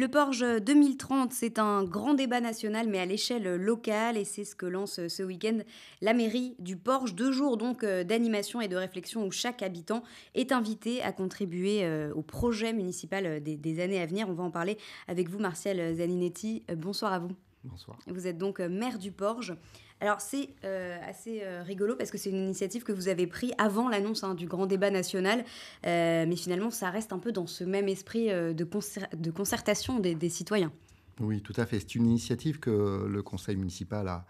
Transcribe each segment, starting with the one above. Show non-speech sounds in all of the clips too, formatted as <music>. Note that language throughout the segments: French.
Le Porge 2030, c'est un grand débat national, mais à l'échelle locale, et c'est ce que lance euh, ce week-end la mairie du Porge. Deux jours donc euh, d'animation et de réflexion où chaque habitant est invité à contribuer euh, au projet municipal des, années à venir. On va en parler avec vous, Martial Zaninetti. Bonsoir à vous. Bonsoir. Vous êtes donc maire du Porge. Alors c'est euh, assez euh, rigolo parce que c'est une initiative que vous avez prise avant l'annonce hein, du grand débat national, euh, mais finalement ça reste un peu dans ce même esprit de, de, concertation des, citoyens. Oui, tout à fait. C'est une initiative que le conseil municipal a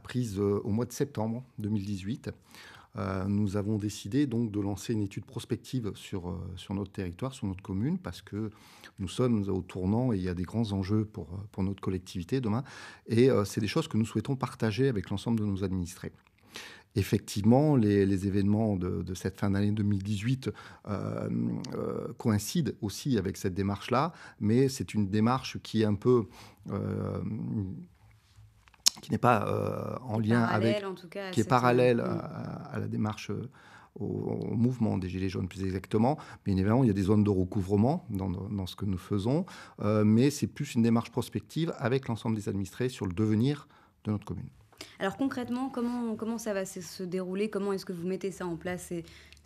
prise au mois de septembre 2018. Euh, nous avons décidé donc de lancer une étude prospective sur, euh, sur notre territoire, sur notre commune, parce que nous sommes au tournant et il y a des grands enjeux pour, euh, pour notre collectivité demain. Et c'est des choses que nous souhaitons partager avec l'ensemble de nos administrés. Effectivement, les, événements de, de, cette fin d'année 2018 coïncident aussi avec cette démarche-là, mais c'est une démarche qui est un peu qui n'est pas euh, en lien avec, qui est parallèle mm. à, la démarche euh, au, mouvement des Gilets jaunes plus exactement. Bien évidemment, il y a des zones de recouvrement dans, ce que nous faisons, euh, mais c'est plus une démarche prospective avec l'ensemble des administrés sur le devenir de notre commune. Alors concrètement, comment, comment ça va se dérouler Comment est-ce que vous mettez ça en place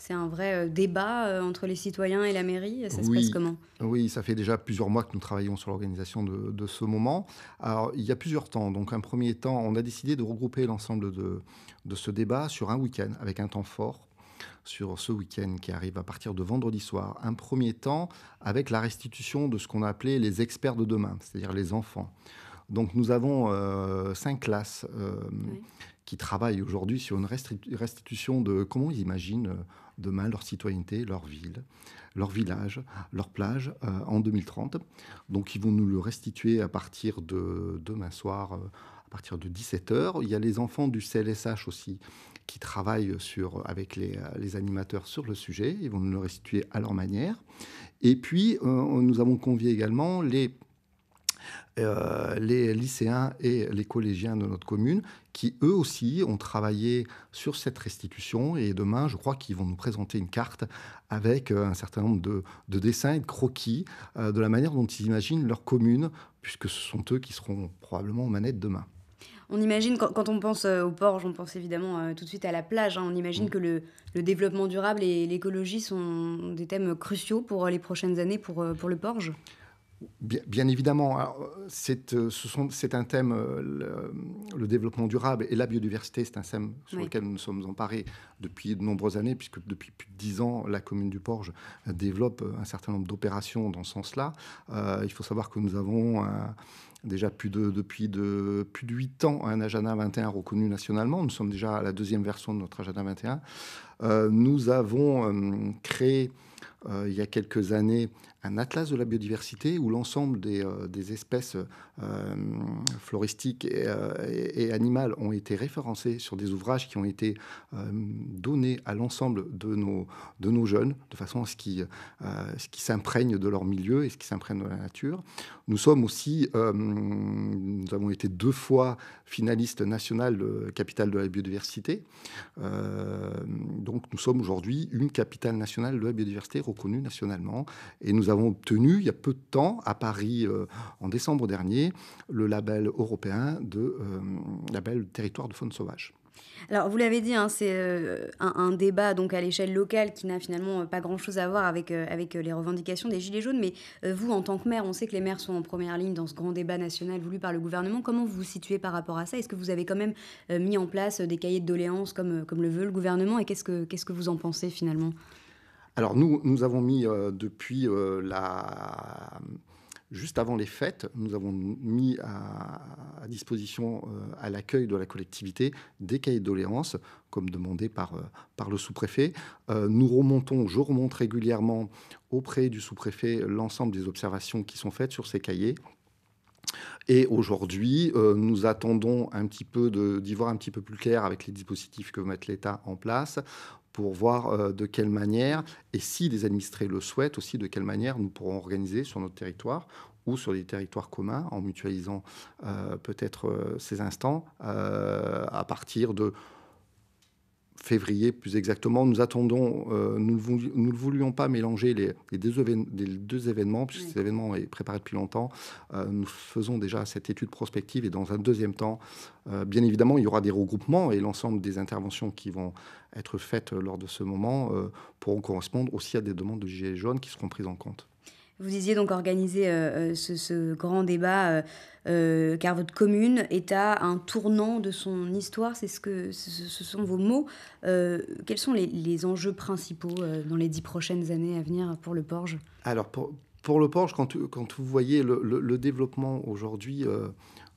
c'est un vrai euh, débat euh, entre les citoyens et la mairie Ça se passe comment Oui, ça fait déjà plusieurs mois que nous travaillons sur l'organisation de, ce moment. Alors, il y a plusieurs temps. Donc, un premier temps, on a décidé de regrouper l'ensemble de, de ce débat sur un week-end, avec un temps fort sur ce week-end qui arrive à partir de vendredi soir. Un premier temps avec la restitution de ce qu'on a appelé les experts de demain, c'est-à-dire les enfants. Donc nous avons euh, cinq classes euh, qui travaillent aujourd'hui sur une restitution de comment ils imaginent euh, demain leur citoyenneté, leur ville, leur village, leur plage en 2030. Donc ils vont nous le restituer à partir de demain soir, à partir de 17h. Il y a les enfants du CLSH aussi qui travaillent sur, avec les, les, animateurs sur le sujet. Ils vont nous le restituer à leur manière. Et puis, nous avons convié également les euh, les lycéens et les collégiens de notre commune, qui eux aussi ont travaillé sur cette restitution. Et demain, je crois qu'ils vont nous présenter une carte avec euh, un certain nombre de, dessins et de croquis euh, de la manière dont ils imaginent leur commune, puisque ce sont eux qui seront probablement aux manettes demain. On imagine, quand, on pense au Porge, on pense évidemment tout de suite à la plage. Hein. On imagine mm. que le, développement durable et l'écologie sont des thèmes cruciaux pour les prochaines années pour, pour le Porge. Bien, évidemment, c'est euh, ce un thème, euh, le, développement durable et la biodiversité, c'est un thème sur lequel nous nous sommes emparés depuis de nombreuses années, puisque depuis plus de dix ans, la commune du Porge développe euh, un certain nombre d'opérations dans ce sens-là. il faut savoir que nous avons déjà plus de, depuis de, plus de huit ans un agenda 21 reconnu nationalement. Nous sommes déjà à la deuxième version de notre agenda 21. nous avons créé il y a quelques années un atlas de la biodiversité où l'ensemble des, euh, espèces euh, floristiques euh, et, animales ont été référencées sur des ouvrages qui ont été donnés à l'ensemble de nos, de nos jeunes, de façon à ce qu'ils qui s'imprègnent de leur milieu et ce qui s'imprègne de la nature. Nous sommes aussi, nous avons été deux fois finalistes nationales de capitale de la biodiversité. donc nous sommes aujourd'hui une capitale nationale de la biodiversité reconnue nationalement et nous nous avons obtenu, il y a peu de temps, à Paris, euh, en décembre dernier, le label européen de euh, label territoire de faune sauvage. Alors, vous l'avez dit, hein, c'est euh, un, débat donc à l'échelle locale qui n'a finalement pas grand-chose à voir avec, avec les revendications des Gilets jaunes. Mais vous, en tant que maire, on sait que les maires sont en première ligne dans ce grand débat national voulu par le gouvernement. Comment vous vous situez par rapport à ça Est-ce que vous avez quand même mis en place des cahiers de doléances comme, comme le veut le gouvernement Et qu'est-ce que vous en pensez finalement alors nous, nous avons mis euh, depuis euh, la... Juste avant les fêtes, nous avons mis à, disposition euh, à l'accueil de la collectivité des cahiers de doléances, comme demandé par, par le sous-préfet. nous remontons, je remonte régulièrement auprès du sous-préfet l'ensemble des observations qui sont faites sur ces cahiers. Et aujourd'hui, nous attendons un petit peu d'y voir un petit peu plus clair avec les dispositifs que met l'État en place pour voir euh, de quelle manière, et si les administrés le souhaitent aussi, de quelle manière nous pourrons organiser sur notre territoire ou sur des territoires communs en mutualisant euh, peut-être euh, ces instants à partir de février plus exactement. Nous attendons, euh, nous, ne voulions pas mélanger les, deux, événements, puisque cet événement est préparé depuis longtemps. Euh, nous faisons déjà cette étude prospective et dans un deuxième temps, euh, bien évidemment, il y aura des regroupements et l'ensemble des interventions qui vont être faites lors de ce moment pourront correspondre aussi à des demandes de gilets jaunes qui seront prises en compte. Vous disiez donc organiser euh, euh, ce, grand débat euh, car votre commune est à un tournant de son histoire, c'est ce ce, sont vos mots. quels sont les, enjeux principaux dans les dix prochaines années à venir pour le Porge Alors pour, pour le Porsche, quand, vous voyez le, développement aujourd'hui euh,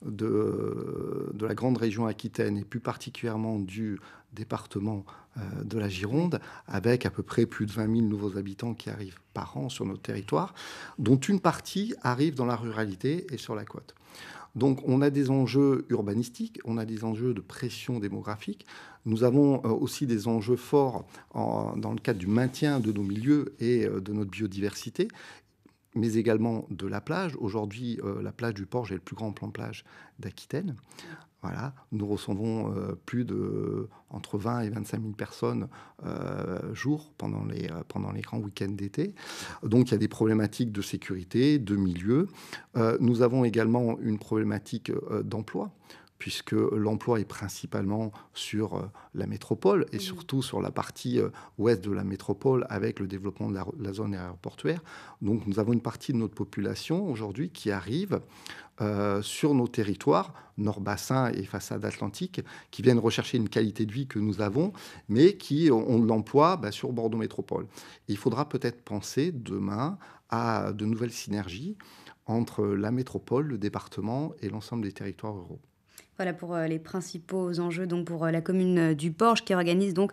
de, la grande région aquitaine et plus particulièrement du département euh, de la Gironde, avec à peu près plus de 20 000 nouveaux habitants qui arrivent par an sur notre territoire, dont une partie arrive dans la ruralité et sur la côte. Donc on a des enjeux urbanistiques, on a des enjeux de pression démographique, nous avons euh, aussi des enjeux forts dans le cadre du maintien de nos milieux et de notre biodiversité, mais également de la plage. Aujourd'hui, euh, la plage du Porge est le plus grand plan de plage d'Aquitaine. nous recevons euh, plus de entre 20 et 25 000 personnes euh, jour pendant pendant les grands week-ends d'été. Donc il y a des problématiques de sécurité, de milieu. nous avons également une problématique d'emploi puisque l'emploi est principalement sur euh, la métropole et surtout sur la partie euh, ouest de la métropole avec le développement de la, zone aéroportuaire. Donc nous avons une partie de notre population aujourd'hui qui arrive euh, sur nos territoires, nord-bassin et façade atlantique, qui viennent rechercher une qualité de vie que nous avons, mais qui ont de l'emploi bah, sur Bordeaux Métropole. il faudra peut-être penser demain à de nouvelles synergies entre la métropole, le département et l'ensemble des territoires ruraux. Voilà pour euh, les principaux enjeux donc pour euh, la commune euh, du Porche qui organise donc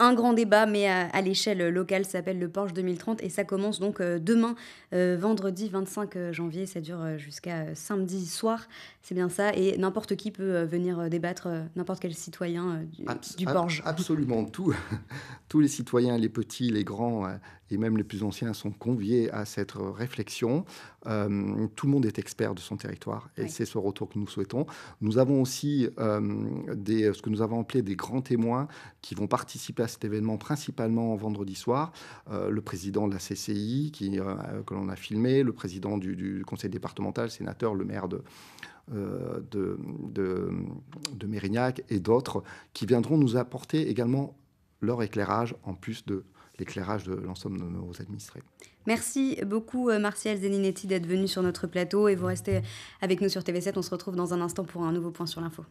un grand débat, mais à, l'échelle locale, s'appelle le Porsche 2030 et ça commence donc euh, demain, euh, vendredi 25 euh, janvier. Ça dure jusqu'à samedi soir, c'est bien ça. Et n'importe qui peut venir débattre, n'importe quel citoyen du, Porsche. absolument tout. <laughs> Tous les citoyens, les petits, les grands et même les plus anciens sont conviés à cette réflexion. tout le monde est expert de son territoire et c'est ce retour que nous souhaitons. Nous avons aussi des, ce que nous avons appelé des grands témoins qui vont participer à cet événement principalement vendredi soir. Euh, le président de la CCI qui, euh, que l'on a filmé, le président du, conseil départemental, sénateur, le maire de, euh, de, de, de Mérignac et d'autres qui viendront nous apporter également leur éclairage en plus de l'éclairage de l'ensemble de nos administrés. Merci beaucoup Martial Zeninetti d'être venu sur notre plateau et vous restez avec nous sur TV7. On se retrouve dans un instant pour un nouveau point sur l'info.